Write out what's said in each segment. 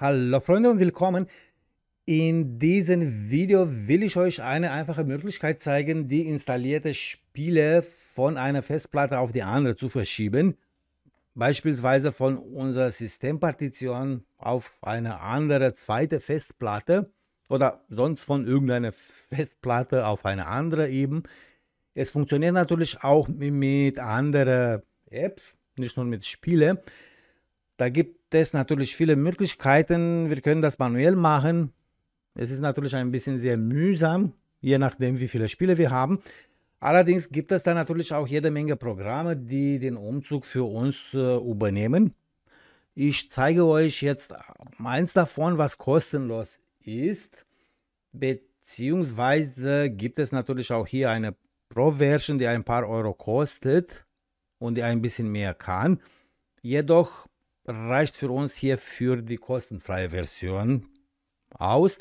Hallo Freunde und willkommen. In diesem Video will ich euch eine einfache Möglichkeit zeigen, die installierte Spiele von einer Festplatte auf die andere zu verschieben. Beispielsweise von unserer Systempartition auf eine andere zweite Festplatte oder sonst von irgendeiner Festplatte auf eine andere eben. Es funktioniert natürlich auch mit anderen Apps, nicht nur mit Spielen. Da gibt es natürlich viele Möglichkeiten. Wir können das manuell machen. Es ist natürlich ein bisschen sehr mühsam, je nachdem, wie viele Spiele wir haben. Allerdings gibt es da natürlich auch jede Menge Programme, die den Umzug für uns äh, übernehmen. Ich zeige euch jetzt eins davon, was kostenlos ist. Beziehungsweise gibt es natürlich auch hier eine Pro-Version, die ein paar Euro kostet und die ein bisschen mehr kann. Jedoch reicht für uns hier für die kostenfreie Version aus.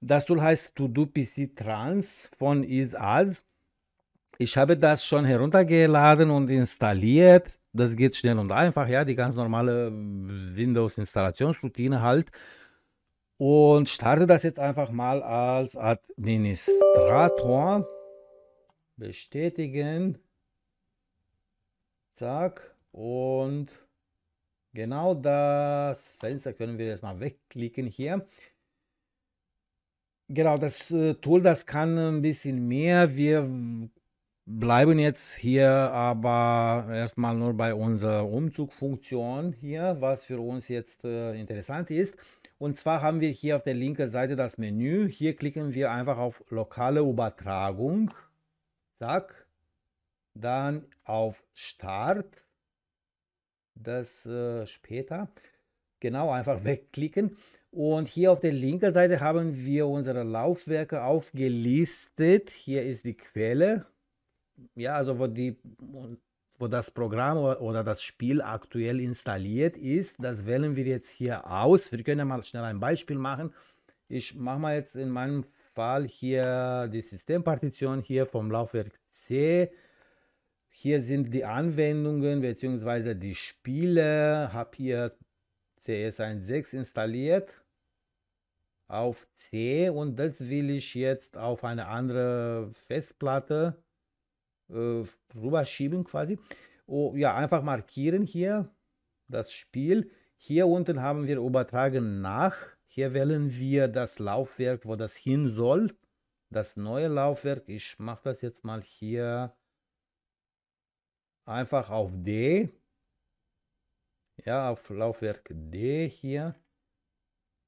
Das Tool heißt To-Do PC Trans von IsAds. Ich habe das schon heruntergeladen und installiert. Das geht schnell und einfach, ja, die ganz normale Windows-Installationsroutine halt. Und starte das jetzt einfach mal als Administrator. Bestätigen. Zack. Und Genau das Fenster können wir jetzt mal wegklicken hier. Genau, das äh, Tool, das kann ein bisschen mehr. Wir bleiben jetzt hier aber erstmal nur bei unserer Umzugfunktion hier, was für uns jetzt äh, interessant ist. Und zwar haben wir hier auf der linken Seite das Menü. Hier klicken wir einfach auf lokale Übertragung. Zack. Dann auf Start das äh, später. Genau, einfach wegklicken. Und hier auf der linken Seite haben wir unsere Laufwerke aufgelistet. Hier ist die Quelle. Ja, also wo, die, wo das Programm oder das Spiel aktuell installiert ist. Das wählen wir jetzt hier aus. Wir können mal schnell ein Beispiel machen. Ich mache mal jetzt in meinem Fall hier die Systempartition hier vom Laufwerk C hier sind die Anwendungen bzw. die Spiele. Ich Habe hier CS1.6 installiert auf C und das will ich jetzt auf eine andere Festplatte äh, rüberschieben quasi. Oh, ja, einfach markieren hier das Spiel. Hier unten haben wir übertragen nach. Hier wählen wir das Laufwerk, wo das hin soll. Das neue Laufwerk, ich mache das jetzt mal hier einfach auf D, ja, auf Laufwerk D hier.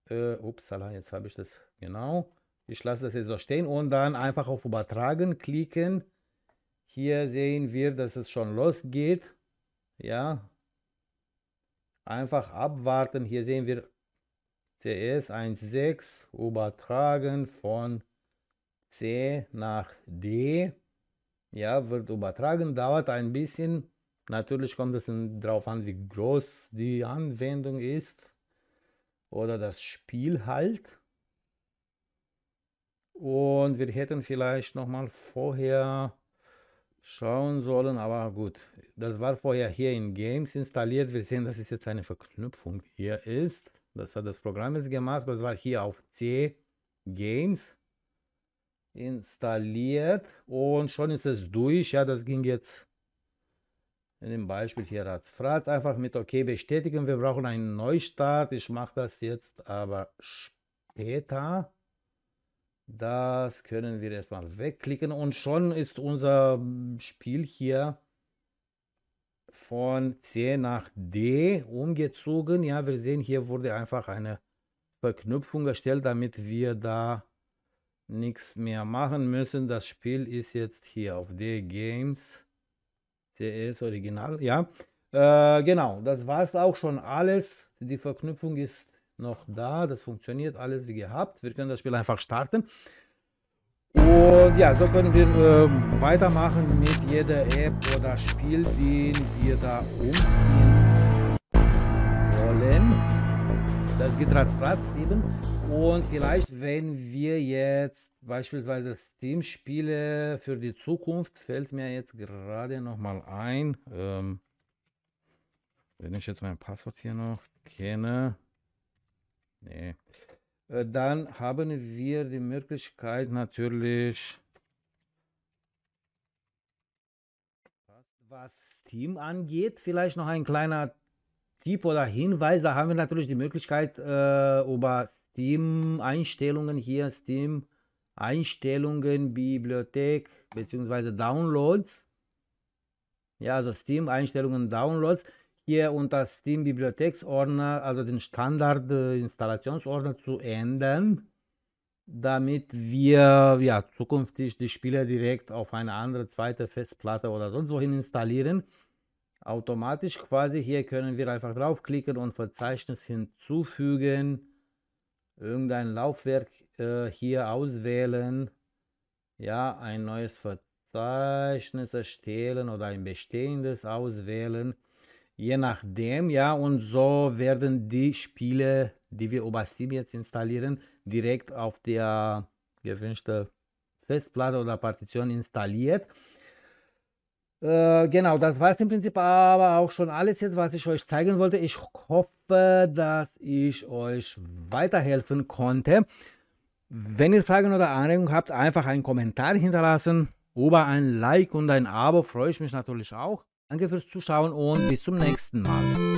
Äh, upsala, jetzt habe ich das genau. Ich lasse das jetzt so stehen und dann einfach auf Übertragen klicken. Hier sehen wir, dass es schon losgeht. Ja, einfach abwarten. Hier sehen wir CS 1.6 übertragen von C nach D ja, wird übertragen, dauert ein bisschen. Natürlich kommt es darauf an, wie groß die Anwendung ist oder das Spiel halt. Und wir hätten vielleicht nochmal vorher schauen sollen, aber gut, das war vorher hier in Games installiert. Wir sehen, dass es jetzt eine Verknüpfung hier ist. Das hat das Programm jetzt gemacht. Das war hier auf C Games installiert und schon ist es durch. Ja, das ging jetzt in dem Beispiel hier als Fragt einfach mit OK bestätigen. Wir brauchen einen Neustart. Ich mache das jetzt aber später. Das können wir erstmal wegklicken und schon ist unser Spiel hier von C nach D umgezogen. Ja, wir sehen, hier wurde einfach eine Verknüpfung erstellt, damit wir da nichts mehr machen müssen. Das Spiel ist jetzt hier auf der Games CS Original. Ja, äh, genau, das war es auch schon alles. Die Verknüpfung ist noch da. Das funktioniert alles wie gehabt. Wir können das Spiel einfach starten. Und ja, so können wir äh, weitermachen mit jeder App oder Spiel, den wir da umziehen. Äh, Gitratz Fratz eben. Und vielleicht, wenn wir jetzt beispielsweise Steam-Spiele für die Zukunft, fällt mir jetzt gerade noch mal ein. Ähm, wenn ich jetzt mein Passwort hier noch kenne. Nee. Äh, dann haben wir die Möglichkeit natürlich. was Steam angeht. Vielleicht noch ein kleiner Tipp oder Hinweis, da haben wir natürlich die Möglichkeit, äh, über Steam-Einstellungen hier, Steam-Einstellungen, Bibliothek bzw. Downloads. Ja, also Steam-Einstellungen, Downloads. Hier unter Steam-Bibliotheksordner, also den Standard-Installationsordner zu ändern damit wir ja zukünftig die Spiele direkt auf eine andere zweite Festplatte oder sonst wohin installieren automatisch quasi. Hier können wir einfach draufklicken und Verzeichnis hinzufügen. Irgendein Laufwerk äh, hier auswählen. Ja, ein neues Verzeichnis erstellen oder ein bestehendes auswählen. Je nachdem, ja, und so werden die Spiele, die wir über Steam jetzt installieren, direkt auf der gewünschten Festplatte oder Partition installiert. Äh, genau, das war es im Prinzip aber auch schon alles jetzt, was ich euch zeigen wollte. Ich hoffe, dass ich euch weiterhelfen konnte. Wenn ihr Fragen oder Anregungen habt, einfach einen Kommentar hinterlassen. Über ein Like und ein Abo freue ich mich natürlich auch. Danke fürs Zuschauen und bis zum nächsten Mal.